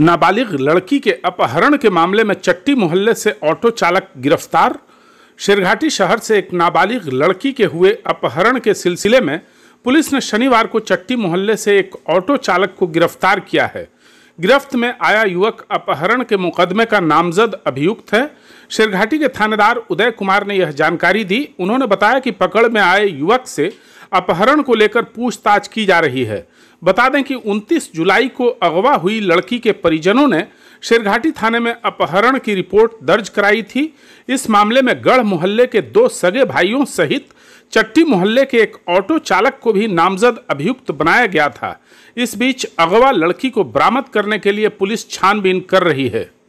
नाबालिग लड़की के अपहरण के मामले में चट्टी मोहल्ले से ऑटो चालक गिरफ्तार शेरघाटी शहर से एक नाबालिग लड़की के हुए अपहरण के सिलसिले में पुलिस ने शनिवार को चट्टी मोहल्ले से एक ऑटो चालक को गिरफ्तार किया है गिरफ्त में आया युवक अपहरण के मुकदमे का नामजद अभियुक्त है शेरघाटी के थानेदार उदय कुमार ने यह जानकारी दी उन्होंने बताया कि पकड़ में आए युवक से अपहरण को लेकर पूछताछ की जा रही है बता दें कि 29 जुलाई को अगवा हुई लड़की के परिजनों ने शेरघाटी थाने में अपहरण की रिपोर्ट दर्ज कराई थी इस मामले में गढ़ मोहल्ले के दो सगे भाइयों सहित चट्टी मोहल्ले के एक ऑटो चालक को भी नामजद अभियुक्त बनाया गया था इस बीच अगवा लड़की को बरामद करने के लिए पुलिस छानबीन कर रही है